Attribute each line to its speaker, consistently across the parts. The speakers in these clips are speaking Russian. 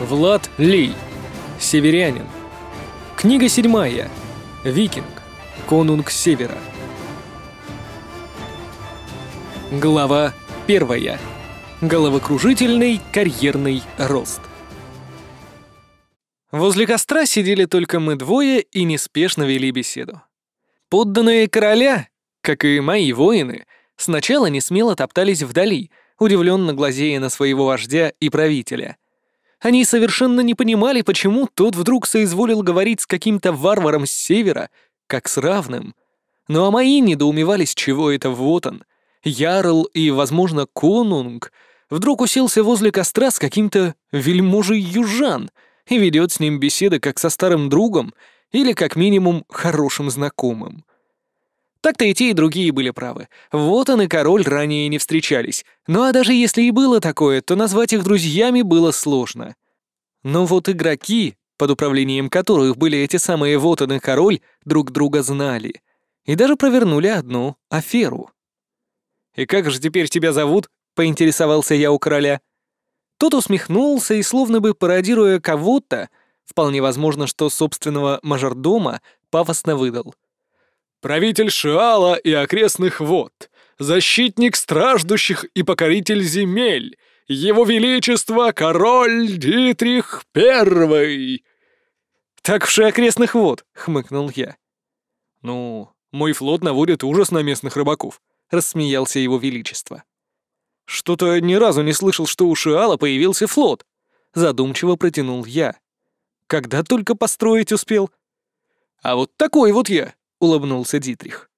Speaker 1: Влад Лей. Северянин. Книга седьмая. Викинг. Конунг Севера. Глава первая. Головокружительный карьерный рост. Возле костра сидели только мы двое и неспешно вели беседу. Подданные короля, как и мои воины, сначала не смело топтались вдали, удивленно глазея на своего вождя и правителя — они совершенно не понимали, почему тот вдруг соизволил говорить с каким-то варваром с севера, как с равным. Ну а мои недоумевались, чего это вот он. Ярл и, возможно, конунг вдруг уселся возле костра с каким-то вельможей южан и ведет с ним беседы как со старым другом или, как минимум, хорошим знакомым. Так-то и те, и другие были правы. Вот он и король ранее не встречались. Ну а даже если и было такое, то назвать их друзьями было сложно. Но вот игроки, под управлением которых были эти самые вот он и король, друг друга знали. И даже провернули одну аферу. «И как же теперь тебя зовут?» — поинтересовался я у короля. Тот усмехнулся и, словно бы пародируя кого-то, вполне возможно, что собственного мажордома, пафосно выдал — правитель Шиала и окрестных вод, защитник страждущих и покоритель земель, его величество король Дитрих Первый!» «Так в окрестных вод», — хмыкнул я. «Ну, мой флот наводит ужас на местных рыбаков», — рассмеялся его величество. «Что-то ни разу не слышал, что у Шиала появился флот», — задумчиво протянул я. «Когда только построить успел?» «А вот такой вот я», — улыбнулся Дитрих.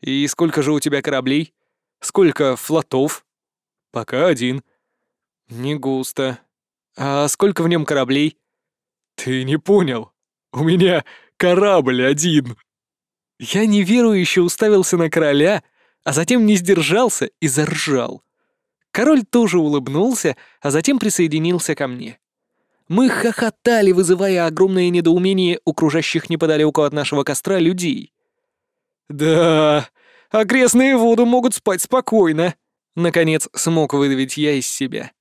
Speaker 1: «И сколько же у тебя кораблей? Сколько флотов?» «Пока один». «Не густо. А сколько в нем кораблей?» «Ты не понял. У меня корабль один». Я неверующе уставился на короля, а затем не сдержался и заржал. Король тоже улыбнулся, а затем присоединился ко мне. Мы хохотали, вызывая огромное недоумение у кружащих неподалеку от нашего костра людей. «Да, окрестные воды могут спать спокойно», — наконец смог выдавить я из себя.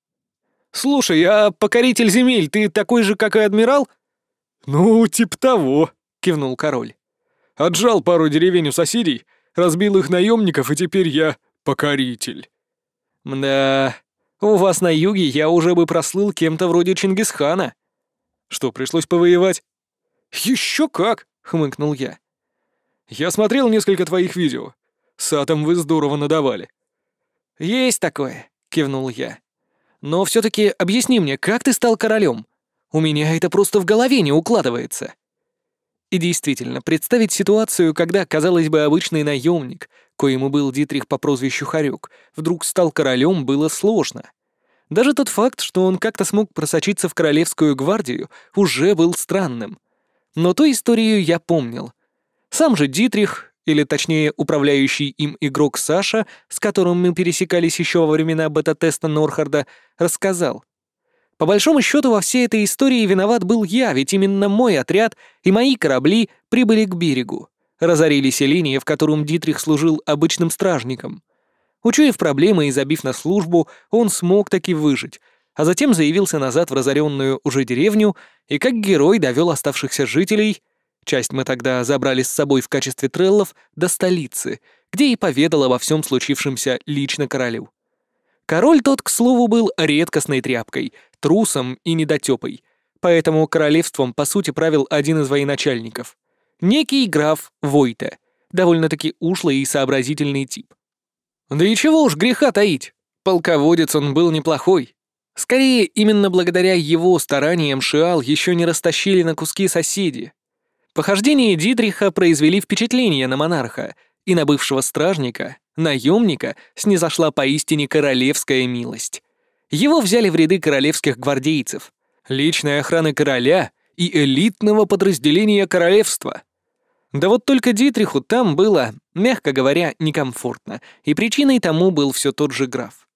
Speaker 1: «Слушай, а покоритель земель, ты такой же, как и адмирал?» «Ну, типа того», — кивнул король. «Отжал пару деревень у соседей, разбил их наемников, и теперь я покоритель». «Да, у вас на юге я уже бы прослыл кем-то вроде Чингисхана. Что, пришлось повоевать? Еще как! хмыкнул я. Я смотрел несколько твоих видео. С Атом вы здорово надавали. Есть такое, кивнул я. Но все-таки объясни мне, как ты стал королем? У меня это просто в голове не укладывается. И действительно, представить ситуацию, когда, казалось бы, обычный наемник, коему был Дитрих по прозвищу Харек, вдруг стал королем, было сложно. Даже тот факт, что он как-то смог просочиться в Королевскую гвардию, уже был странным. Но ту историю я помнил. Сам же Дитрих, или точнее управляющий им игрок Саша, с которым мы пересекались еще во времена бета-теста Норхарда, рассказал — по большому счету во всей этой истории виноват был я, ведь именно мой отряд и мои корабли прибыли к берегу, разорили селение, в котором Дитрих служил обычным стражником. Учуяв проблемы и забив на службу, он смог таки выжить, а затем заявился назад в разоренную уже деревню и как герой довел оставшихся жителей, часть мы тогда забрали с собой в качестве треллов, до столицы, где и поведал обо всем случившемся лично королю. Король тот, к слову, был редкостной тряпкой, трусом и недотепой, поэтому королевством, по сути, правил один из военачальников. Некий граф Войта, довольно-таки ушлый и сообразительный тип. Да и чего уж греха таить, полководец он был неплохой. Скорее, именно благодаря его стараниям Шиал еще не растащили на куски соседи. Похождения Дитриха произвели впечатление на монарха — и на бывшего стражника, наемника, снизошла поистине королевская милость. Его взяли в ряды королевских гвардейцев, личной охраны короля и элитного подразделения королевства. Да вот только Дитриху там было, мягко говоря, некомфортно, и причиной тому был все тот же граф.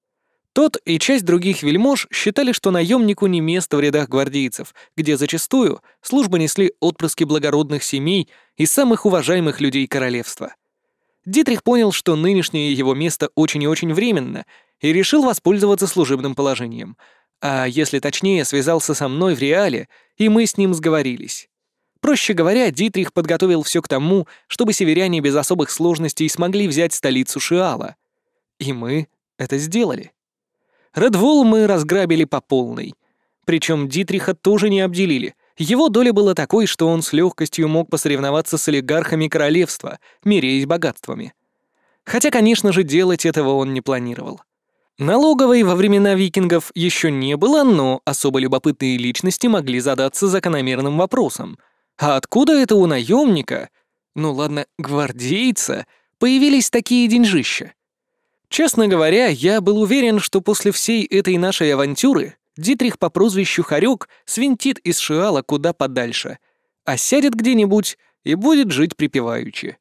Speaker 1: Тот и часть других вельмож считали, что наемнику не место в рядах гвардейцев, где зачастую службы несли отпрыски благородных семей и самых уважаемых людей королевства — Дитрих понял, что нынешнее его место очень и очень временно, и решил воспользоваться служебным положением. А если точнее, связался со мной в реале, и мы с ним сговорились. Проще говоря, Дитрих подготовил все к тому, чтобы северяне без особых сложностей смогли взять столицу Шиала. И мы это сделали. Редвол мы разграбили по полной. Причем Дитриха тоже не обделили — его доля была такой, что он с легкостью мог посоревноваться с олигархами королевства, меряясь богатствами. Хотя, конечно же, делать этого он не планировал. Налоговой во времена викингов еще не было, но особо любопытные личности могли задаться закономерным вопросом. А откуда это у наемника, ну ладно, гвардейца, появились такие деньжища? Честно говоря, я был уверен, что после всей этой нашей авантюры Дитрих по прозвищу Харек свинтит из Шиала куда подальше, а сядет где-нибудь и будет жить припеваючи.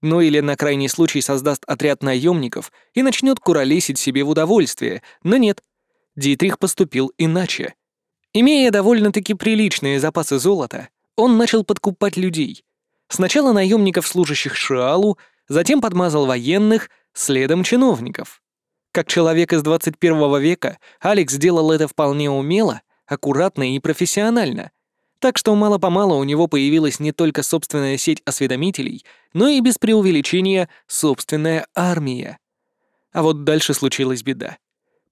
Speaker 1: Ну или на крайний случай создаст отряд наемников и начнет куролесить себе в удовольствие, но нет. Дитрих поступил иначе. Имея довольно-таки приличные запасы золота, он начал подкупать людей. Сначала наемников, служащих Шиалу, затем подмазал военных, следом чиновников. Как человек из 21 века, Алекс делал это вполне умело, аккуратно и профессионально. Так что мало-помалу у него появилась не только собственная сеть осведомителей, но и без преувеличения собственная армия. А вот дальше случилась беда.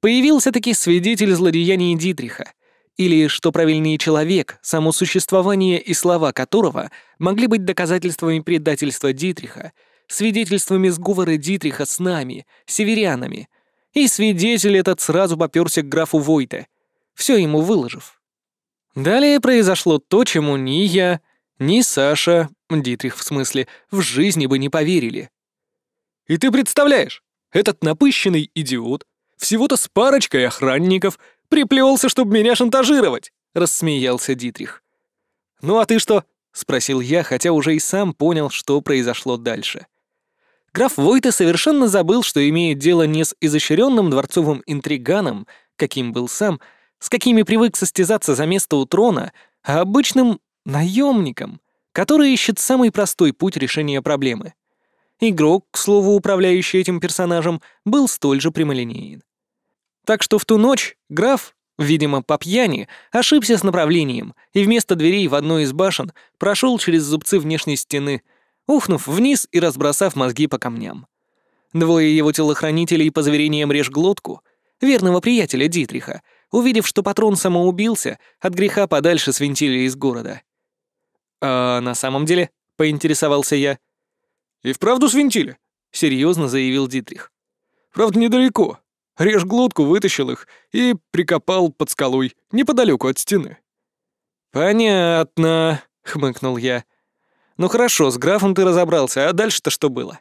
Speaker 1: Появился-таки свидетель злодеяний Дитриха — или, что правильнее, человек, само существование и слова которого могли быть доказательствами предательства Дитриха, свидетельствами сговора Дитриха с нами, северянами, и свидетель этот сразу попёрся к графу Войте, всё ему выложив. Далее произошло то, чему ни я, ни Саша, Дитрих в смысле, в жизни бы не поверили. «И ты представляешь, этот напыщенный идиот, всего-то с парочкой охранников, приплелся, чтобы меня шантажировать!» — рассмеялся Дитрих. «Ну а ты что?» — спросил я, хотя уже и сам понял, что произошло дальше. — граф Войта совершенно забыл, что имеет дело не с изощренным дворцовым интриганом, каким был сам, с какими привык состязаться за место у трона, а обычным наемником, который ищет самый простой путь решения проблемы. Игрок, к слову, управляющий этим персонажем, был столь же прямолинеен. Так что в ту ночь граф, видимо, по пьяни, ошибся с направлением и вместо дверей в одной из башен прошел через зубцы внешней стены — ухнув вниз и разбросав мозги по камням. Двое его телохранителей по заверениям режглотку верного приятеля Дитриха, увидев, что патрон самоубился, от греха подальше свинтили из города. «А на самом деле?» — поинтересовался я. «И вправду свинтили», — серьезно заявил Дитрих. «Правда, недалеко. Режглотку вытащил их и прикопал под скалой, неподалеку от стены». «Понятно», — хмыкнул я. Ну хорошо, с графом ты разобрался, а дальше-то что было?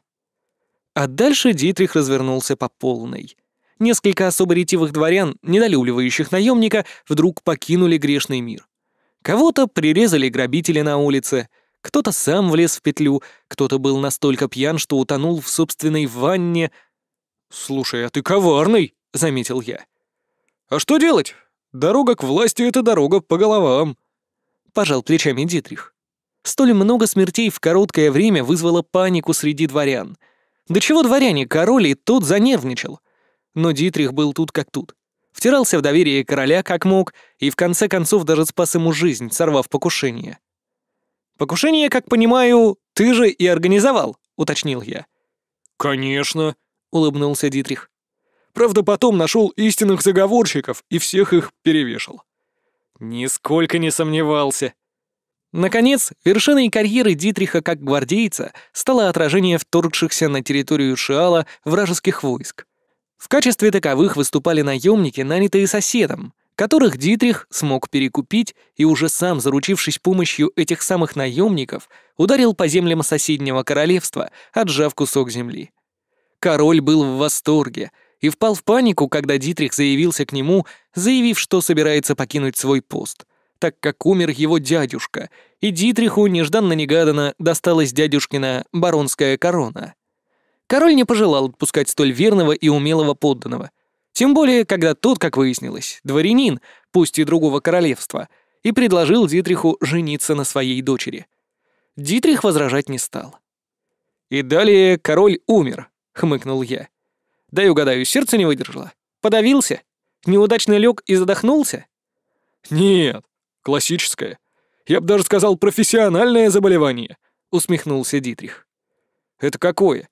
Speaker 1: А дальше Дитрих развернулся по полной. Несколько особо ретивых дворян, недолюбливающих наемника, вдруг покинули грешный мир. Кого-то прирезали грабители на улице, кто-то сам влез в петлю, кто-то был настолько пьян, что утонул в собственной ванне. «Слушай, а ты коварный!» — заметил я. «А что делать? Дорога к власти — это дорога по головам!» — пожал плечами Дитрих. Столь много смертей в короткое время вызвало панику среди дворян. До чего дворяне, король и тот занервничал. Но Дитрих был тут как тут. Втирался в доверие короля как мог и в конце концов даже спас ему жизнь, сорвав покушение. «Покушение, как понимаю, ты же и организовал», — уточнил я. «Конечно», — улыбнулся Дитрих. «Правда, потом нашел истинных заговорщиков и всех их перевешал». «Нисколько не сомневался», Наконец, вершиной карьеры Дитриха как гвардейца стало отражение вторгшихся на территорию Шиала вражеских войск. В качестве таковых выступали наемники, нанятые соседом, которых Дитрих смог перекупить и уже сам, заручившись помощью этих самых наемников, ударил по землям соседнего королевства, отжав кусок земли. Король был в восторге и впал в панику, когда Дитрих заявился к нему, заявив, что собирается покинуть свой пост так как умер его дядюшка, и Дитриху нежданно-негаданно досталась дядюшкина баронская корона. Король не пожелал отпускать столь верного и умелого подданного. Тем более, когда тот, как выяснилось, дворянин, пусть и другого королевства, и предложил Дитриху жениться на своей дочери. Дитрих возражать не стал. «И далее король умер», — хмыкнул я. «Дай угадаю, сердце не выдержало? Подавился? Неудачно лег и задохнулся?» «Нет, Классическое. Я бы даже сказал, профессиональное заболевание», — усмехнулся Дитрих. «Это какое?»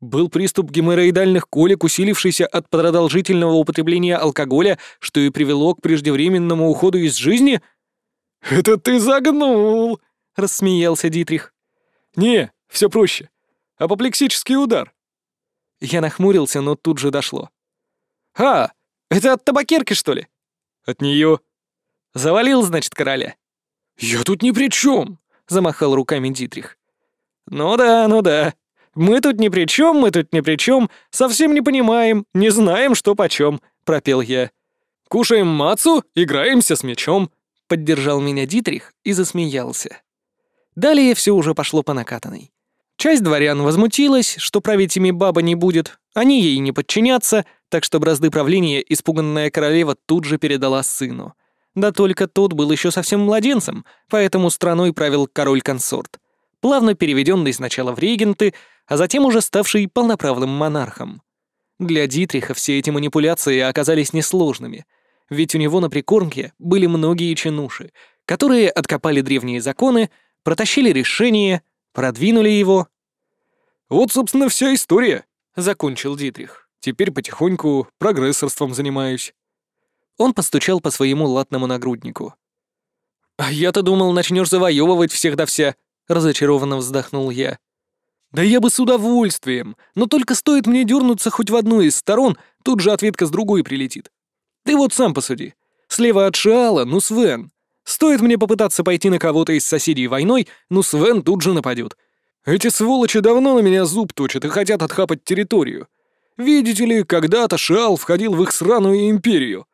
Speaker 1: «Был приступ геморроидальных колик, усилившийся от продолжительного употребления алкоголя, что и привело к преждевременному уходу из жизни?» «Это ты загнул!» — рассмеялся Дитрих. «Не, все проще. Апоплексический удар». Я нахмурился, но тут же дошло. «А, это от табакерки, что ли?» «От нее. Завалил, значит, короля?» «Я тут ни при чем, замахал руками Дитрих. «Ну да, ну да. Мы тут ни при чем, мы тут ни при чем, совсем не понимаем, не знаем, что почем», — пропел я. «Кушаем мацу, играемся с мечом», — поддержал меня Дитрих и засмеялся. Далее все уже пошло по накатанной. Часть дворян возмутилась, что править ими баба не будет, они ей не подчинятся, так что бразды правления испуганная королева тут же передала сыну. Да только тот был еще совсем младенцем, поэтому страной правил король-консорт, плавно переведенный сначала в регенты, а затем уже ставший полноправным монархом. Для Дитриха все эти манипуляции оказались несложными, ведь у него на прикормке были многие чинуши, которые откопали древние законы, протащили решение, продвинули его. «Вот, собственно, вся история», — закончил Дитрих. «Теперь потихоньку прогрессорством занимаюсь». Он постучал по своему латному нагруднику. «А я-то думал, начнешь завоевывать всех да вся», — разочарованно вздохнул я. «Да я бы с удовольствием, но только стоит мне дернуться хоть в одну из сторон, тут же ответка с другой прилетит. Ты вот сам посуди. Слева от Шиала, ну Свен. Стоит мне попытаться пойти на кого-то из соседей войной, ну Свен тут же нападет. Эти сволочи давно на меня зуб точат и хотят отхапать территорию. Видите ли, когда-то Шиал входил в их сраную империю.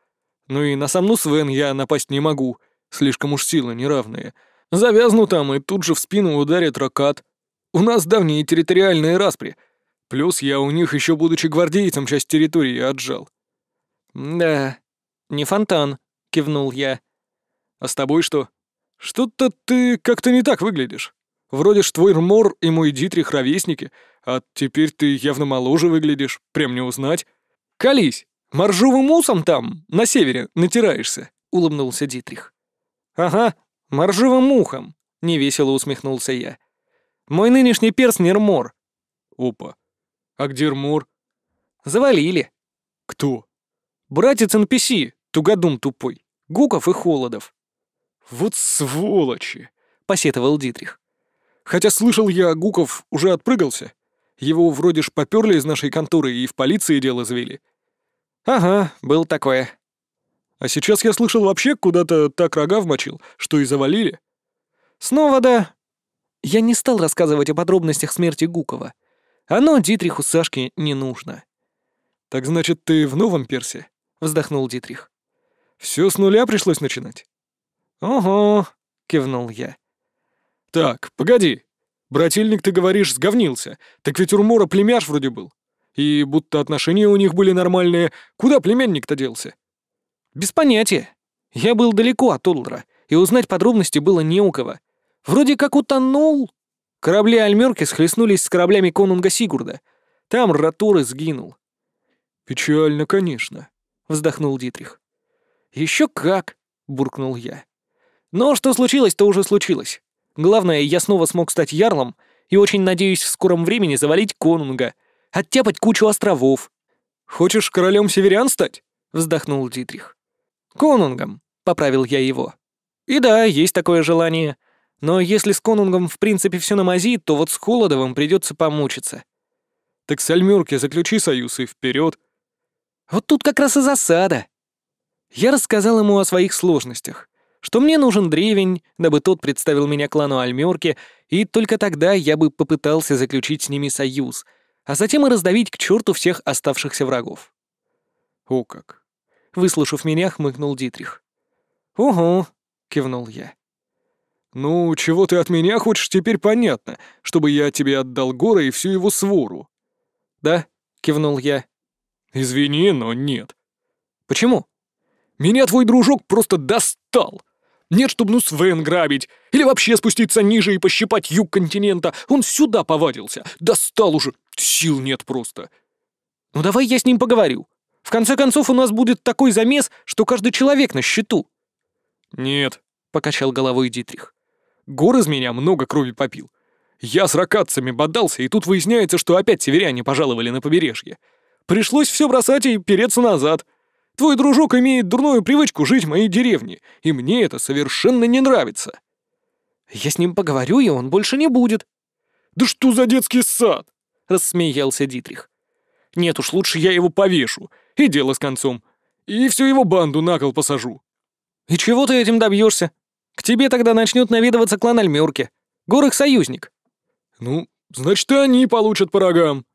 Speaker 1: Ну и на самну Свен я напасть не могу, слишком уж силы неравные. Завязну там, и тут же в спину ударит ракат. У нас давние территориальные распри. Плюс я у них еще, будучи гвардейцем, часть территории отжал. «Да, не фонтан», — кивнул я. «А с тобой что? Что-то ты как-то не так выглядишь. Вроде ж твой Рмор и мой Дитрих ровесники, а теперь ты явно моложе выглядишь, прям не узнать. Колись!» «Моржовым усом там, на севере, натираешься», — улыбнулся Дитрих. «Ага, моржовым ухом», — невесело усмехнулся я. «Мой нынешний перс Нермор». «Опа, а где Рмор?» «Завалили». «Кто?» «Братец NPC, тугодум тупой, Гуков и Холодов». «Вот сволочи!» — посетовал Дитрих. «Хотя слышал я, Гуков уже отпрыгался. Его вроде ж поперли из нашей конторы и в полиции дело завели. «Ага, был такое». «А сейчас я слышал вообще куда-то так рога вмочил, что и завалили». «Снова да». Я не стал рассказывать о подробностях смерти Гукова. Оно Дитриху Сашке не нужно. «Так значит, ты в новом персе?» — вздохнул Дитрих. «Все с нуля пришлось начинать?» «Ого», — кивнул я. «Так, погоди. Брательник, ты говоришь, сговнился. Так ведь Урмора племяш вроде был и будто отношения у них были нормальные. Куда племянник-то делся?» «Без понятия. Я был далеко от Улдра, и узнать подробности было не у кого. Вроде как утонул. Корабли Альмерки схлестнулись с кораблями конунга Сигурда. Там Ратуры сгинул». «Печально, конечно», — вздохнул Дитрих. «Еще как!» — буркнул я. «Но что случилось, то уже случилось. Главное, я снова смог стать ярлом и очень надеюсь в скором времени завалить конунга — оттяпать кучу островов». «Хочешь королем северян стать?» — вздохнул Дитрих. «Конунгом», — поправил я его. «И да, есть такое желание. Но если с Конунгом в принципе все на мази, то вот с Холодовым придется помучиться». «Так с Альмюрки заключи союз и вперед. «Вот тут как раз и засада». Я рассказал ему о своих сложностях, что мне нужен древень, дабы тот представил меня клану Альмёрки, и только тогда я бы попытался заключить с ними союз — а затем и раздавить к черту всех оставшихся врагов. «О как!» — выслушав меня, хмыкнул Дитрих. «Угу!» — кивнул я. «Ну, чего ты от меня хочешь, теперь понятно, чтобы я тебе отдал горы и всю его свору». «Да», — кивнул я. «Извини, но нет». «Почему?» «Меня твой дружок просто достал!» Нет, чтобы ну Свен грабить. Или вообще спуститься ниже и пощипать юг континента. Он сюда повадился. Достал уже. Сил нет просто. Ну давай я с ним поговорю. В конце концов, у нас будет такой замес, что каждый человек на счету. Нет, покачал головой Дитрих. Гор из меня много крови попил. Я с ракатцами бодался, и тут выясняется, что опять северяне пожаловали на побережье. Пришлось все бросать и переться назад. Твой дружок имеет дурную привычку жить в моей деревне, и мне это совершенно не нравится». «Я с ним поговорю, и он больше не будет». «Да что за детский сад?» — рассмеялся Дитрих. «Нет уж, лучше я его повешу, и дело с концом. И всю его банду на кол посажу». «И чего ты этим добьешься? К тебе тогда начнут наведываться клан Альмерки. горых союзник». «Ну, значит, и они получат по рогам».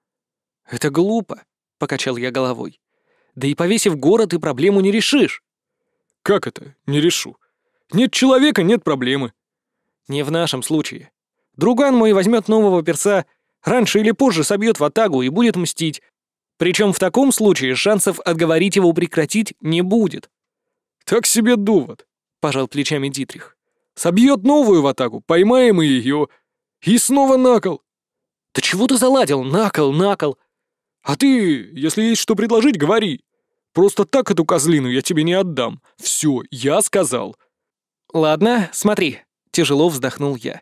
Speaker 1: «Это глупо», — покачал я головой. Да и повесив город, ты проблему не решишь». «Как это? Не решу. Нет человека, нет проблемы». «Не в нашем случае. Друган мой возьмет нового перца, раньше или позже собьет в атагу и будет мстить. Причем в таком случае шансов отговорить его прекратить не будет». «Так себе довод», — пожал плечами Дитрих. «Собьет новую в атаку, поймаем и ее. И снова накол». «Да чего ты заладил? Накол, накол. «А ты, если есть что предложить, говори. Просто так эту козлину я тебе не отдам. Все, я сказал». «Ладно, смотри», — тяжело вздохнул я.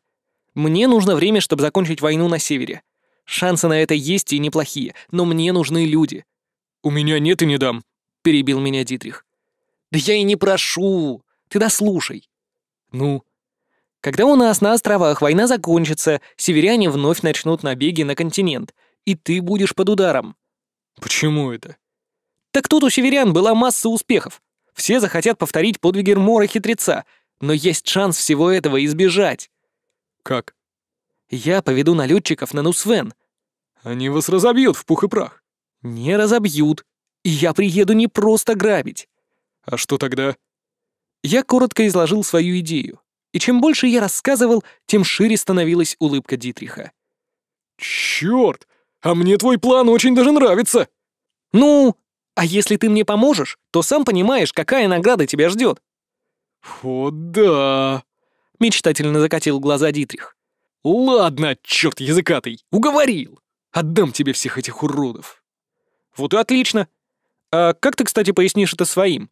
Speaker 1: «Мне нужно время, чтобы закончить войну на севере. Шансы на это есть и неплохие, но мне нужны люди». «У меня нет и не дам», — перебил меня Дитрих. «Да я и не прошу. Ты дослушай». «Ну?» «Когда у нас на островах война закончится, северяне вновь начнут набеги на континент — и ты будешь под ударом». «Почему это?» «Так тут у северян была масса успехов. Все захотят повторить подвиги Рмора Хитреца, но есть шанс всего этого избежать». «Как?» «Я поведу налетчиков на Нусвен». «Они вас разобьют в пух и прах». «Не разобьют. И я приеду не просто грабить». «А что тогда?» Я коротко изложил свою идею, и чем больше я рассказывал, тем шире становилась улыбка Дитриха. «Чёрт! А мне твой план очень даже нравится. Ну, а если ты мне поможешь, то сам понимаешь, какая награда тебя ждет. О, да. Мечтательно закатил глаза Дитрих. Ладно, черт языкатый, уговорил. Отдам тебе всех этих уродов. Вот и отлично. А как ты, кстати, пояснишь это своим?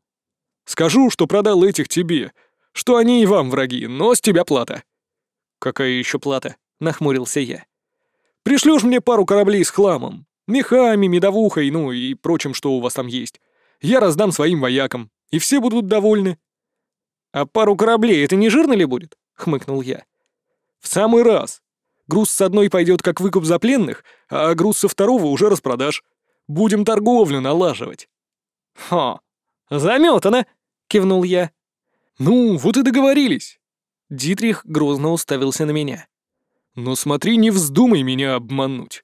Speaker 1: Скажу, что продал этих тебе, что они и вам враги, но с тебя плата. Какая еще плата? Нахмурился я. Пришлешь мне пару кораблей с хламом, мехами, медовухой, ну и прочим, что у вас там есть. Я раздам своим воякам, и все будут довольны». «А пару кораблей это не жирно ли будет?» — хмыкнул я. «В самый раз. Груз с одной пойдет как выкуп за пленных, а груз со второго уже распродаж. Будем торговлю налаживать». «Хо, заметано!» — кивнул я. «Ну, вот и договорились!» Дитрих грозно уставился на меня. Но смотри, не вздумай меня обмануть.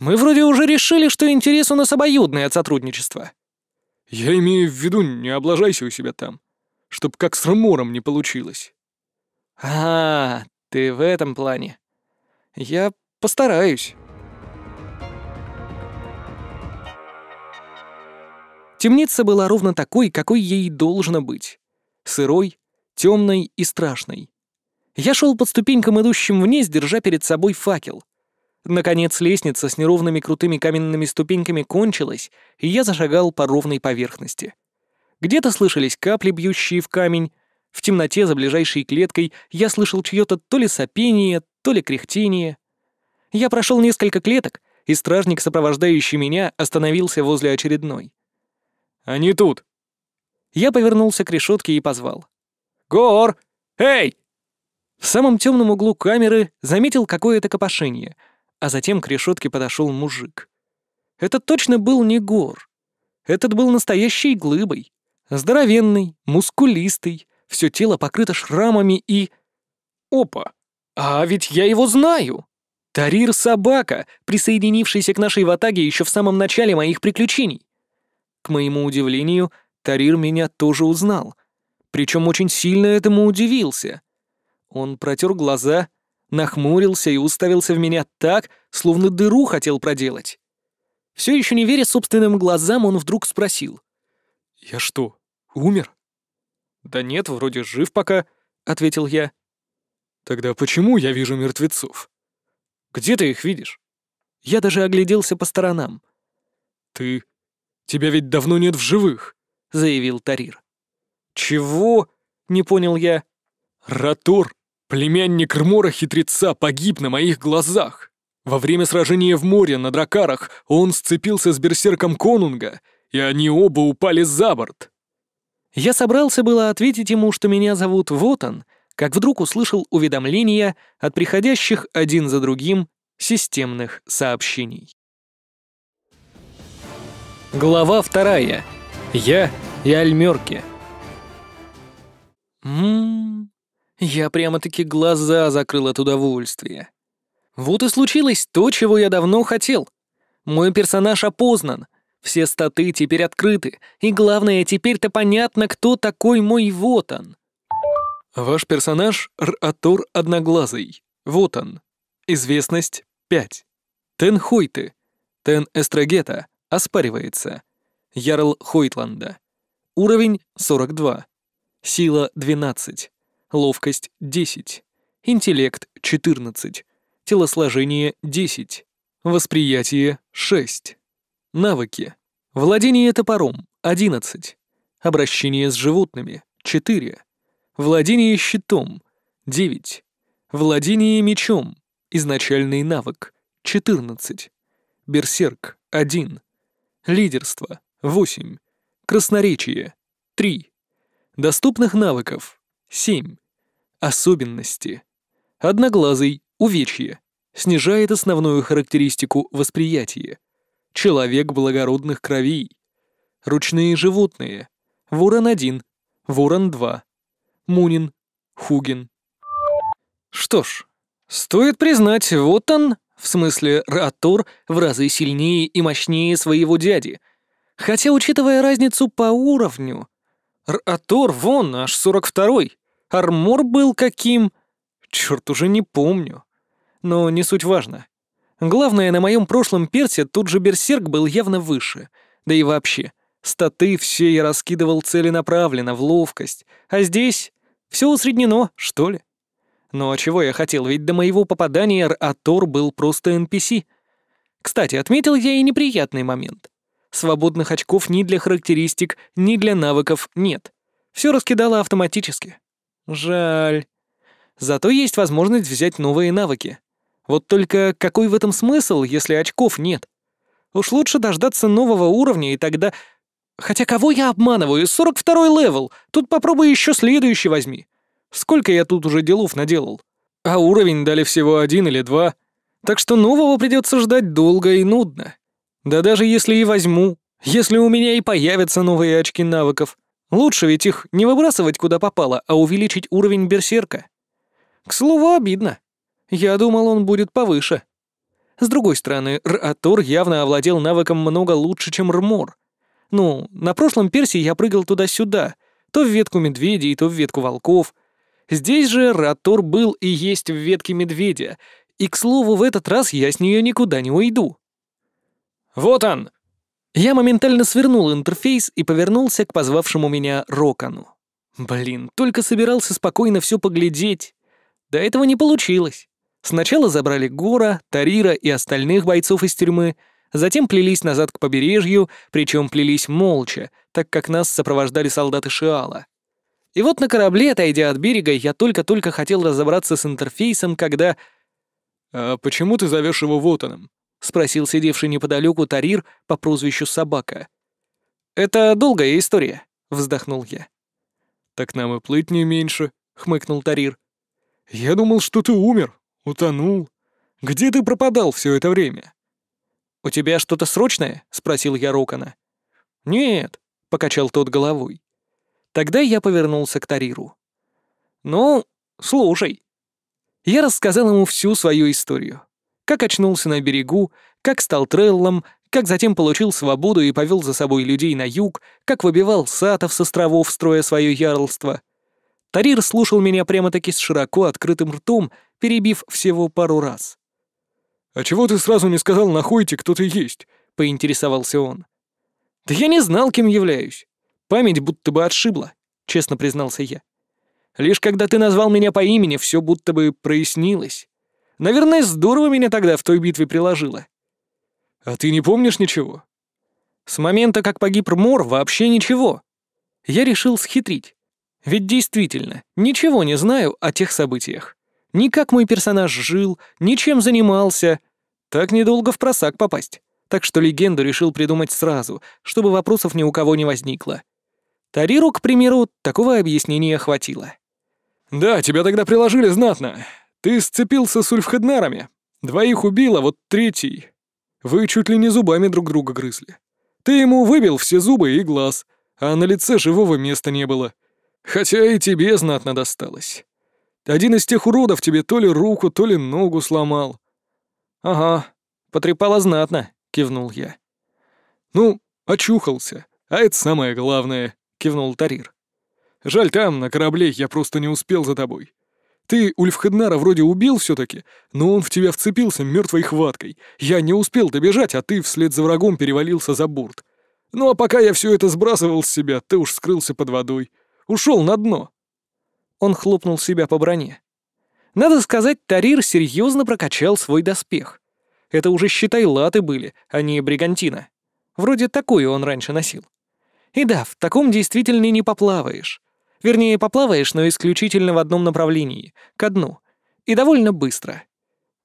Speaker 1: Мы вроде уже решили, что интерес у нас обоюдный от сотрудничества. Я имею в виду, не облажайся у себя там, чтоб как с Рамором не получилось. А, ты в этом плане. Я постараюсь. Темница была ровно такой, какой ей должно быть. Сырой, темной и страшной. Я шел по ступенькам, идущим вниз, держа перед собой факел. Наконец лестница с неровными крутыми каменными ступеньками кончилась, и я зашагал по ровной поверхности. Где-то слышались капли, бьющие в камень. В темноте за ближайшей клеткой я слышал чьё-то то ли сопение, то ли кряхтение. Я прошел несколько клеток, и стражник, сопровождающий меня, остановился возле очередной. «Они тут!» Я повернулся к решетке и позвал. «Гор! Эй, в самом темном углу камеры заметил какое-то копошение, а затем к решетке подошел мужик. Это точно был не Гор. Этот был настоящей глыбой. Здоровенный, мускулистый, все тело покрыто шрамами и... Опа! А ведь я его знаю! Тарир Собака, присоединившийся к нашей ватаге еще в самом начале моих приключений. К моему удивлению, Тарир меня тоже узнал. Причем очень сильно этому удивился — он протер глаза, нахмурился и уставился в меня так, словно дыру хотел проделать. Все еще не веря собственным глазам, он вдруг спросил. «Я что, умер?» «Да нет, вроде жив пока», — ответил я. «Тогда почему я вижу мертвецов?» «Где ты их видишь?» Я даже огляделся по сторонам. «Ты... Тебя ведь давно нет в живых», — заявил Тарир. «Чего?» — не понял я. «Ратор», Племянник Рмора-хитреца погиб на моих глазах. Во время сражения в море на Дракарах он сцепился с берсерком Конунга, и они оба упали за борт. Я собрался было ответить ему, что меня зовут Вотан, как вдруг услышал уведомления от приходящих один за другим системных сообщений. Глава вторая. Я и Альмерки. Мм. Я прямо-таки глаза закрыл от удовольствия. Вот и случилось то, чего я давно хотел. Мой персонаж опознан. Все статы теперь открыты. И главное, теперь-то понятно, кто такой мой Вотан. Ваш персонаж Ратор Одноглазый. Вотан. Известность 5. Тен Хойты. Тен Эстрагета. Оспаривается. Ярл Хойтланда. Уровень 42. Сила 12 ловкость — 10, интеллект — 14, телосложение — 10, восприятие — 6. Навыки. Владение топором — 11, обращение с животными — 4, владение щитом — 9, владение мечом — изначальный навык — 14, берсерк — 1, лидерство — 8, красноречие — 3. Доступных навыков — 7. Особенности. Одноглазый, увечье. Снижает основную характеристику восприятия. Человек благородных кровей. Ручные животные. Ворон-1, Ворон-2. Мунин, Хугин. Что ж, стоит признать, вот он, в смысле Ратор, в разы сильнее и мощнее своего дяди. Хотя, учитывая разницу по уровню, Ратор вон аж 42-й. Армор был каким? Черт, уже не помню. Но не суть важно. Главное, на моем прошлом персе тут же берсерк был явно выше. Да и вообще, статы все я раскидывал целенаправленно, в ловкость. А здесь все усреднено, что ли? Ну а чего я хотел, ведь до моего попадания Атор был просто NPC. Кстати, отметил я и неприятный момент. Свободных очков ни для характеристик, ни для навыков нет. Все раскидало автоматически. Жаль. Зато есть возможность взять новые навыки. Вот только какой в этом смысл, если очков нет? Уж лучше дождаться нового уровня, и тогда... Хотя кого я обманываю? 42-й левел. Тут попробуй еще следующий возьми. Сколько я тут уже делов наделал? А уровень дали всего один или два. Так что нового придется ждать долго и нудно. Да даже если и возьму, если у меня и появятся новые очки навыков — Лучше ведь их не выбрасывать куда попало, а увеличить уровень берсерка. К слову, обидно. Я думал, он будет повыше. С другой стороны, Ратор явно овладел навыком много лучше, чем Рмор. Ну, на прошлом персе я прыгал туда-сюда, то в ветку медведей, то в ветку волков. Здесь же Ратор был и есть в ветке медведя, и, к слову, в этот раз я с нее никуда не уйду. «Вот он!» Я моментально свернул интерфейс и повернулся к позвавшему меня Рокану. Блин, только собирался спокойно все поглядеть. До этого не получилось. Сначала забрали Гора, Тарира и остальных бойцов из тюрьмы, затем плелись назад к побережью, причем плелись молча, так как нас сопровождали солдаты Шиала. И вот на корабле, отойдя от берега, я только-только хотел разобраться с интерфейсом, когда... «А почему ты зовешь его Вотаном?» — спросил сидевший неподалеку Тарир по прозвищу Собака. «Это долгая история», — вздохнул я. «Так нам и плыть не меньше», — хмыкнул Тарир. «Я думал, что ты умер, утонул. Где ты пропадал все это время?» «У тебя что-то срочное?» — спросил я Рокона. «Нет», — покачал тот головой. Тогда я повернулся к Тариру. «Ну, слушай». Я рассказал ему всю свою историю. Как очнулся на берегу, как стал треллом, как затем получил свободу и повел за собой людей на юг, как выбивал сатов с островов, строя свое ярлство. Тарир слушал меня прямо-таки с широко открытым ртом, перебив всего пару раз. «А чего ты сразу не сказал на кто ты есть?» — поинтересовался он. «Да я не знал, кем являюсь. Память будто бы отшибла», — честно признался я. «Лишь когда ты назвал меня по имени, все будто бы прояснилось». Наверное, здорово меня тогда в той битве приложило. А ты не помнишь ничего? С момента, как погиб Мор, вообще ничего. Я решил схитрить. Ведь действительно, ничего не знаю о тех событиях. Ни как мой персонаж жил, ни чем занимался. Так недолго в просак попасть. Так что легенду решил придумать сразу, чтобы вопросов ни у кого не возникло. Тариру, к примеру, такого объяснения хватило. «Да, тебя тогда приложили знатно. Ты сцепился с ульфхеднарами. Двоих убил, а вот третий... Вы чуть ли не зубами друг друга грызли. Ты ему выбил все зубы и глаз, а на лице живого места не было. Хотя и тебе знатно досталось. Один из тех уродов тебе то ли руку, то ли ногу сломал. «Ага, потрепало знатно», — кивнул я. «Ну, очухался, а это самое главное», — кивнул Тарир. «Жаль, там, на корабле, я просто не успел за тобой. Ты Ульфхеднара вроде убил все-таки, но он в тебя вцепился мертвой хваткой. Я не успел добежать, а ты вслед за врагом перевалился за борт. Ну а пока я все это сбрасывал с себя, ты уж скрылся под водой. Ушел на дно. Он хлопнул себя по броне. Надо сказать, Тарир серьезно прокачал свой доспех. Это уже, считай, латы были, а не бригантина. Вроде такую он раньше носил. И да, в таком действительно не поплаваешь. Вернее, поплаваешь, но исключительно в одном направлении, ко дну. И довольно быстро.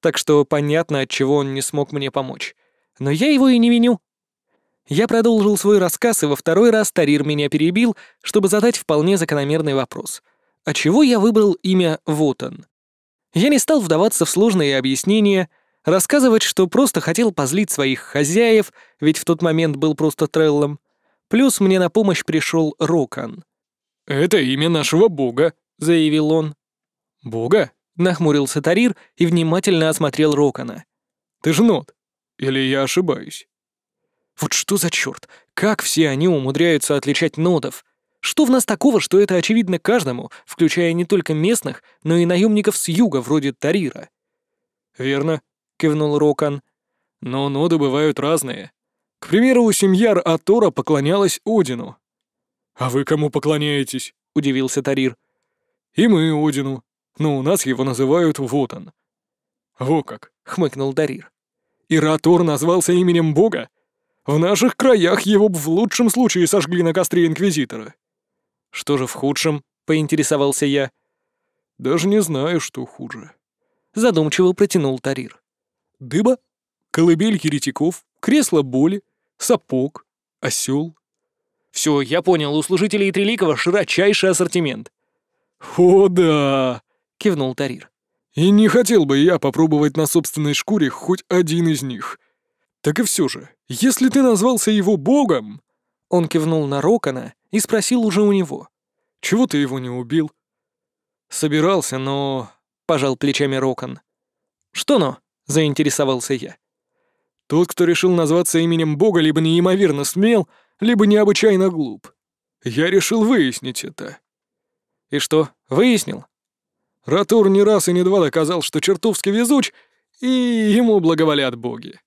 Speaker 1: Так что понятно, от чего он не смог мне помочь. Но я его и не виню. Я продолжил свой рассказ, и во второй раз Тарир меня перебил, чтобы задать вполне закономерный вопрос. А чего я выбрал имя Вотан? Я не стал вдаваться в сложные объяснения, рассказывать, что просто хотел позлить своих хозяев, ведь в тот момент был просто треллом. Плюс мне на помощь пришел Рокан — «Это имя нашего бога», — заявил он. «Бога?» — нахмурился Тарир и внимательно осмотрел Рокона. «Ты ж нот. Или я ошибаюсь?» «Вот что за чёрт! Как все они умудряются отличать нодов? Что в нас такого, что это очевидно каждому, включая не только местных, но и наёмников с юга, вроде Тарира?» «Верно», — кивнул Рокон. «Но ноды бывают разные. К примеру, семья семьяр Атора поклонялась Одину, «А вы кому поклоняетесь?» — удивился Тарир. «И мы Одину. Но у нас его называют вот «Во как!» — хмыкнул Тарир. Иратор Ратор назвался именем Бога? В наших краях его б в лучшем случае сожгли на костре Инквизитора». «Что же в худшем?» — поинтересовался я. «Даже не знаю, что хуже». Задумчиво протянул Тарир. «Дыба? Колыбель еретиков? Кресло боли? Сапог? Осел? Все, я понял, у служителей Триликова широчайший ассортимент. «О, да!» — кивнул Тарир. «И не хотел бы я попробовать на собственной шкуре хоть один из них. Так и все же, если ты назвался его богом...» Он кивнул на Рокона и спросил уже у него. «Чего ты его не убил?» «Собирался, но...» — пожал плечами Рокон. «Что но?» — заинтересовался я. «Тот, кто решил назваться именем бога, либо неимоверно смел, либо необычайно глуп. Я решил выяснить это. И что, выяснил? Ратур не раз и не два доказал, что чертовски везуч, и ему благоволят боги.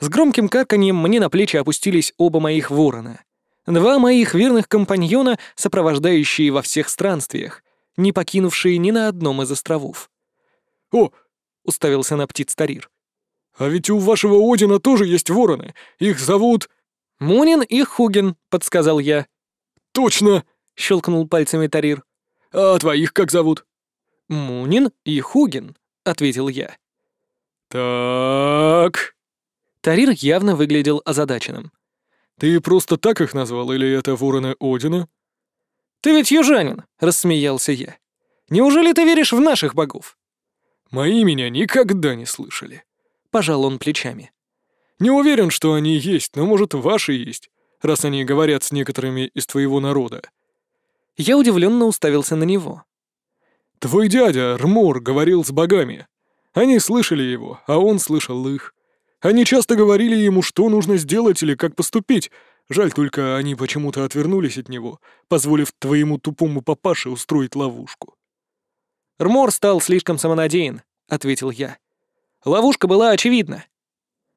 Speaker 1: С громким карканьем мне на плечи опустились оба моих ворона. Два моих верных компаньона, сопровождающие во всех странствиях, не покинувшие ни на одном из островов. «О!» — уставился на птиц Тарир. «А ведь у вашего Одина тоже есть вороны. Их зовут...» «Мунин и Хугин», — подсказал я. «Точно!» — щелкнул пальцами Тарир. «А твоих как зовут?» «Мунин и Хугин», — ответил я. «Так...» Тарир явно выглядел озадаченным. «Ты просто так их назвал, или это вороны Одина?» «Ты ведь южанин», — рассмеялся я. «Неужели ты веришь в наших богов?» «Мои меня никогда не слышали», — пожал он плечами. Не уверен, что они есть, но, может, ваши есть, раз они говорят с некоторыми из твоего народа». Я удивленно уставился на него. «Твой дядя, Рмор, говорил с богами. Они слышали его, а он слышал их. Они часто говорили ему, что нужно сделать или как поступить. Жаль только, они почему-то отвернулись от него, позволив твоему тупому папаше устроить ловушку». «Рмор стал слишком самонадеян», — ответил я. «Ловушка была очевидна.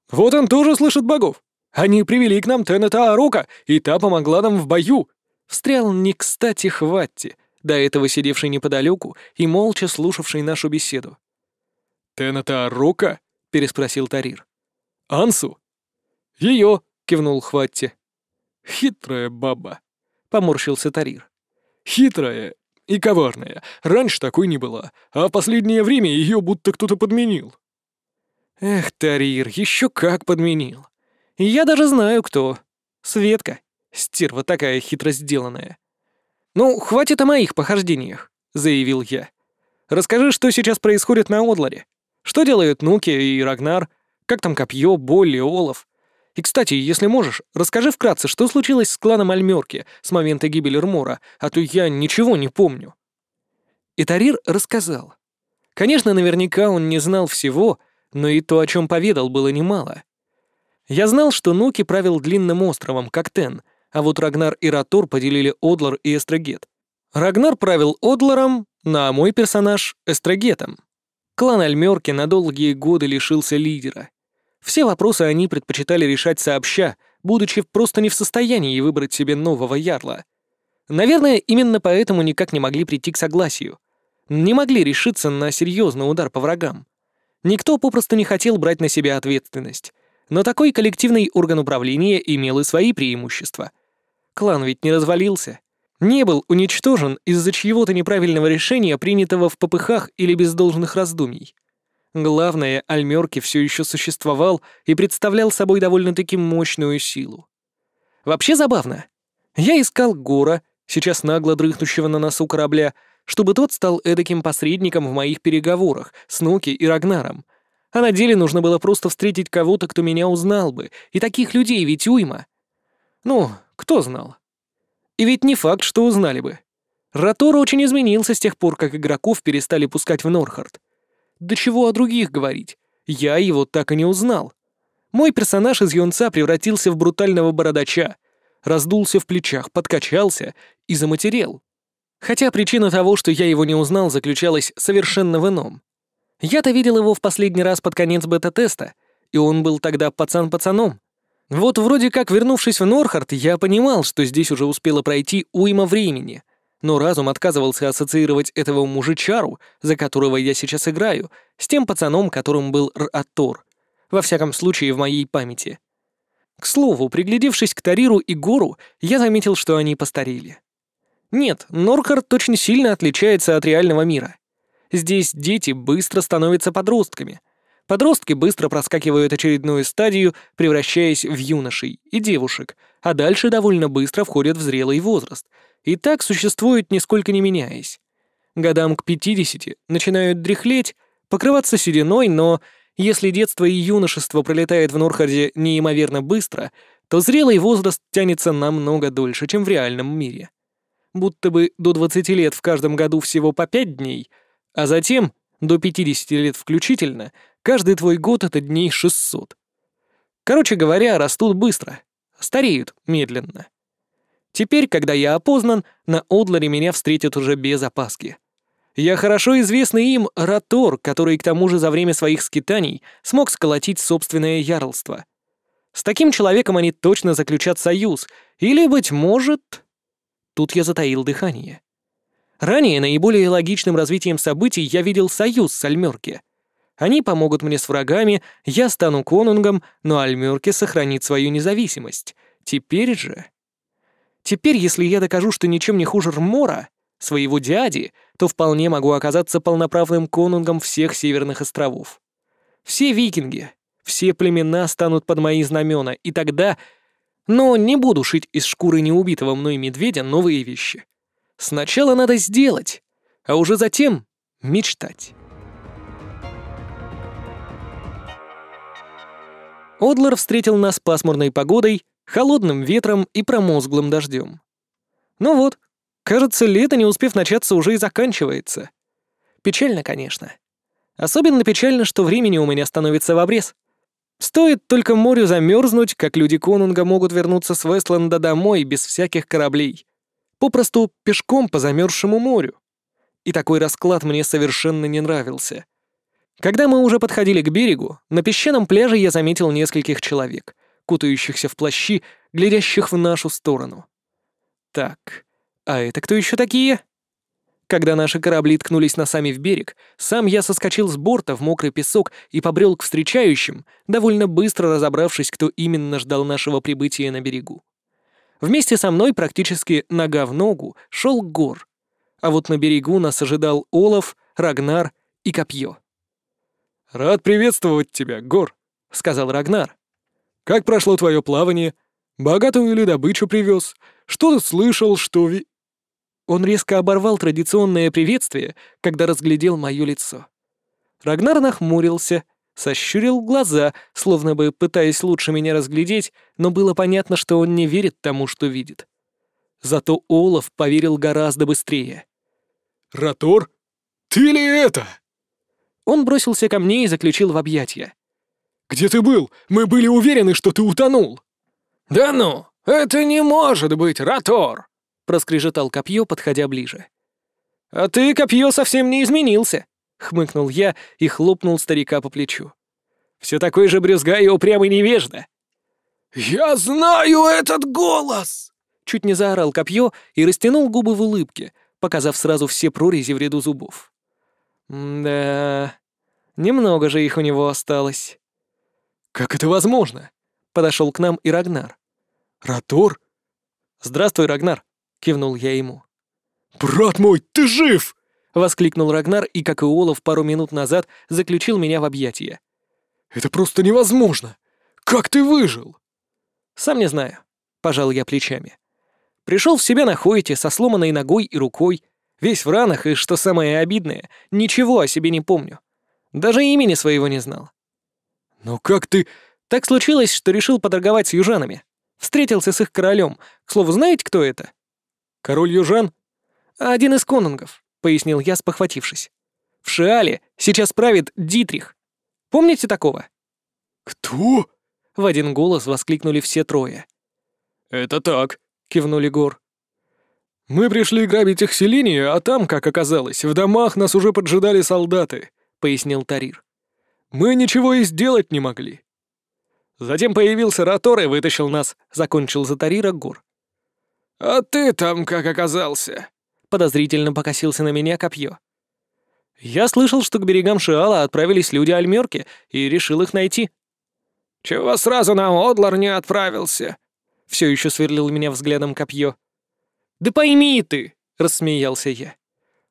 Speaker 1: Вот он тоже слышит богов. Они привели к нам Теннета Арока, и та помогла нам в бою!» Встрял не кстати Хватти, до этого сидевший неподалеку и молча слушавший нашу беседу. «Теннета Арока?» — переспросил Тарир. «Ансу?» «Ее!» — кивнул Хватти. «Хитрая баба!» — поморщился Тарир. «Хитрая и коварная. Раньше такой не была, а в последнее время ее будто кто-то подменил». Эх, Тарир, еще как подменил. Я даже знаю, кто. Светка. Стерва такая хитро сделанная. «Ну, хватит о моих похождениях», — заявил я. «Расскажи, что сейчас происходит на Одларе. Что делают Нуки и Рагнар? Как там Копье, Болли, Олов. И, кстати, если можешь, расскажи вкратце, что случилось с кланом Альмерки с момента гибели Рмора, а то я ничего не помню». И Тарир рассказал. Конечно, наверняка он не знал всего, но и то, о чем поведал, было немало. Я знал, что Ноки правил длинным островом, как Тен, а вот Рагнар и Ратор поделили Одлар и Эстрагет. Рагнар правил Одларом, ну а мой персонаж — Эстрагетом. Клан Альмерки на долгие годы лишился лидера. Все вопросы они предпочитали решать сообща, будучи просто не в состоянии выбрать себе нового ярла. Наверное, именно поэтому никак не могли прийти к согласию. Не могли решиться на серьезный удар по врагам. Никто попросту не хотел брать на себя ответственность. Но такой коллективный орган управления имел и свои преимущества. Клан ведь не развалился. Не был уничтожен из-за чьего-то неправильного решения, принятого в попыхах или без должных раздумий. Главное, Альмерки все еще существовал и представлял собой довольно-таки мощную силу. Вообще забавно. Я искал Гора, сейчас нагло дрыхнущего на носу корабля, чтобы тот стал эдаким посредником в моих переговорах с Ноки и Рагнаром. А на деле нужно было просто встретить кого-то, кто меня узнал бы, и таких людей ведь уйма. Ну, кто знал? И ведь не факт, что узнали бы. Ротор очень изменился с тех пор, как игроков перестали пускать в Норхард. Да чего о других говорить? Я его так и не узнал. Мой персонаж из юнца превратился в брутального бородача, раздулся в плечах, подкачался и заматерел. Хотя причина того, что я его не узнал, заключалась совершенно в ином. Я-то видел его в последний раз под конец бета-теста, и он был тогда пацан-пацаном. Вот вроде как, вернувшись в Норхард, я понимал, что здесь уже успело пройти уйма времени, но разум отказывался ассоциировать этого мужичару, за которого я сейчас играю, с тем пацаном, которым был Р-Атор. Во всяком случае, в моей памяти. К слову, приглядевшись к Тариру и Гору, я заметил, что они постарели. Нет, Норкарт очень сильно отличается от реального мира. Здесь дети быстро становятся подростками. Подростки быстро проскакивают очередную стадию, превращаясь в юношей и девушек, а дальше довольно быстро входят в зрелый возраст. И так существуют нисколько не меняясь. Годам к 50 начинают дряхлеть, покрываться сединой, но если детство и юношество пролетает в Норхарде неимоверно быстро, то зрелый возраст тянется намного дольше, чем в реальном мире будто бы до 20 лет в каждом году всего по 5 дней, а затем, до 50 лет включительно, каждый твой год — это дней 600. Короче говоря, растут быстро, стареют медленно. Теперь, когда я опознан, на Одларе меня встретят уже без опаски. Я хорошо известный им ратор, который к тому же за время своих скитаний смог сколотить собственное ярлство. С таким человеком они точно заключат союз, или, быть может... Тут я затаил дыхание. Ранее наиболее логичным развитием событий я видел союз с Альмерки. Они помогут мне с врагами, я стану конунгом, но Альмерки сохранит свою независимость. Теперь же... Теперь, если я докажу, что ничем не хуже Рмора, своего дяди, то вполне могу оказаться полноправным конунгом всех Северных островов. Все викинги, все племена станут под мои знамена, и тогда но не буду шить из шкуры неубитого мной медведя новые вещи. Сначала надо сделать, а уже затем мечтать. Одлар встретил нас пасмурной погодой, холодным ветром и промозглым дождем. Ну вот, кажется, лето, не успев начаться, уже и заканчивается. Печально, конечно. Особенно печально, что времени у меня становится в обрез. Стоит только морю замерзнуть, как люди Конунга могут вернуться с Вестланда домой без всяких кораблей. Попросту пешком по замерзшему морю. И такой расклад мне совершенно не нравился. Когда мы уже подходили к берегу, на песчаном пляже я заметил нескольких человек, кутающихся в плащи, глядящих в нашу сторону. Так, а это кто еще такие? Когда наши корабли ткнулись носами в берег, сам я соскочил с борта в мокрый песок и побрел к встречающим, довольно быстро разобравшись, кто именно ждал нашего прибытия на берегу. Вместе со мной практически нога в ногу шел Гор. А вот на берегу нас ожидал Олаф, Рагнар и Копье. «Рад приветствовать тебя, Гор», — сказал Рагнар. «Как прошло твое плавание? Богатую ли добычу привез? Что ты слышал, что...» ви... Он резко оборвал традиционное приветствие, когда разглядел моё лицо. Рагнар нахмурился, сощурил глаза, словно бы пытаясь лучше меня разглядеть, но было понятно, что он не верит тому, что видит. Зато Олаф поверил гораздо быстрее. Ротор, ты ли это?» Он бросился ко мне и заключил в объятия. «Где ты был? Мы были уверены, что ты утонул!» «Да ну, это не может быть, Ротор! проскрежетал копье, подходя ближе. «А ты, копье, совсем не изменился!» — хмыкнул я и хлопнул старика по плечу. «Все такой же брюзга и упрямый невежда!» «Я знаю этот голос!» Чуть не заорал копье и растянул губы в улыбке, показав сразу все прорези в ряду зубов. «Да... немного же их у него осталось». «Как это возможно?» — подошел к нам и Рагнар. «Ратор?» «Здравствуй, Рагнар», кивнул я ему. «Брат мой, ты жив!» — воскликнул Рагнар и, как и Олаф, пару минут назад заключил меня в объятия. «Это просто невозможно! Как ты выжил?» «Сам не знаю», — пожал я плечами. Пришел в себя на Хойте со сломанной ногой и рукой, весь в ранах и, что самое обидное, ничего о себе не помню. Даже имени своего не знал. «Но как ты...» Так случилось, что решил подорговать с южанами. Встретился с их королем. К слову, знаете, кто это? Король южан? Один из конунгов, пояснил я, спохватившись. В Шиале сейчас правит Дитрих. Помните такого? Кто? В один голос воскликнули все трое. Это так, кивнули Гор. Мы пришли грабить их селение, а там, как оказалось, в домах нас уже поджидали солдаты, пояснил Тарир. Мы ничего и сделать не могли. Затем появился Ратор и вытащил нас, закончил за Тарира Гор. «А ты там как оказался?» Подозрительно покосился на меня копье. «Я слышал, что к берегам Шиала отправились люди Альмерки и решил их найти». «Чего сразу на Одлар не отправился?» Все еще сверлил меня взглядом копье. «Да пойми ты!» — рассмеялся я.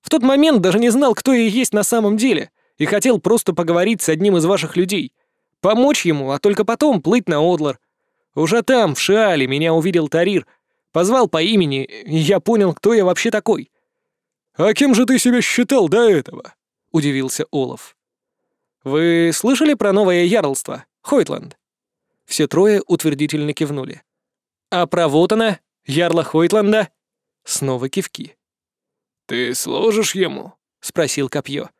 Speaker 1: «В тот момент даже не знал, кто я есть на самом деле, и хотел просто поговорить с одним из ваших людей. Помочь ему, а только потом плыть на Одлар. Уже там, в Шиале, меня увидел Тарир — Позвал по имени, и я понял, кто я вообще такой. «А кем же ты себя считал до этого?» — удивился Олаф. «Вы слышали про новое ярлство, Хойтланд?» Все трое утвердительно кивнули. «А про Вотана, ярла Хойтланда?» Снова кивки. «Ты служишь ему?» — спросил копье.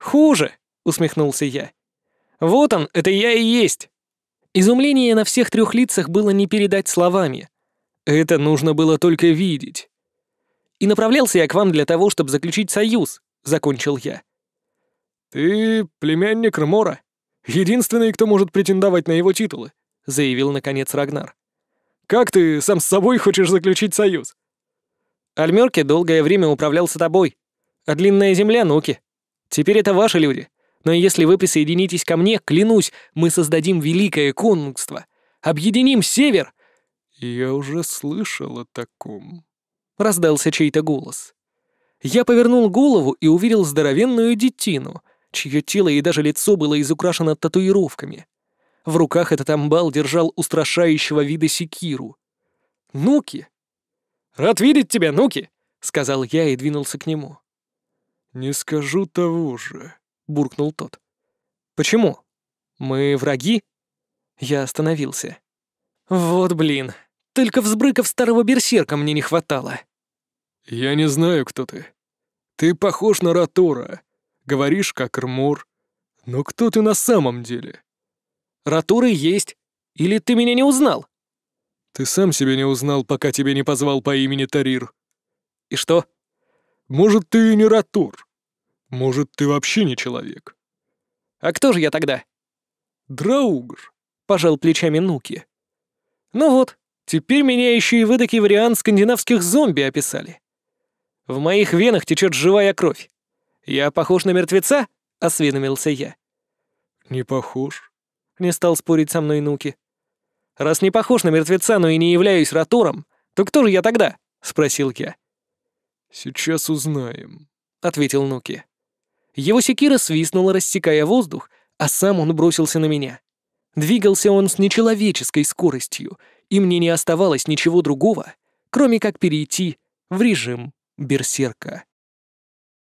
Speaker 1: «Хуже!» — усмехнулся я. «Вот он, это я и есть!» Изумление на всех трех лицах было не передать словами, это нужно было только видеть. И направлялся я к вам для того, чтобы заключить союз, закончил я. Ты племянник Рмора, единственный, кто может претендовать на его титулы, заявил наконец Рагнар. Как ты сам с собой хочешь заключить союз? Альмерки долгое время управлял с тобой, а длинная земля — Нуки. Теперь это ваши люди. Но если вы присоединитесь ко мне, клянусь, мы создадим великое конунгство, объединим север «Я уже слышал о таком», — раздался чей-то голос. Я повернул голову и увидел здоровенную детину, чье тело и даже лицо было изукрашено татуировками. В руках этот амбал держал устрашающего вида секиру. «Нуки!» «Рад видеть тебя, Нуки!» — сказал я и двинулся к нему. «Не скажу того же», — буркнул тот. «Почему? Мы враги?» Я остановился. «Вот блин!» Только взбрыков старого берсерка мне не хватало. Я не знаю, кто ты. Ты похож на Ратора. Говоришь, как Рмур, Но кто ты на самом деле? Ратура есть. Или ты меня не узнал? Ты сам себя не узнал, пока тебя не позвал по имени Тарир. И что? Может, ты и не Ратур. Может, ты вообще не человек. А кто же я тогда? Драугр, пожал плечами Нуки. Ну вот, Теперь меня еще и в вариант скандинавских зомби описали. В моих венах течет живая кровь. Я похож на мертвеца? Осведомился я. Не похож. Не стал спорить со мной Нуки. Раз не похож на мертвеца, но и не являюсь ратором, то кто же я тогда? Спросил я. Сейчас узнаем, ответил Нуки. Его секира свистнула, рассекая воздух, а сам он бросился на меня. Двигался он с нечеловеческой скоростью — и мне не оставалось ничего другого, кроме как перейти в режим берсерка.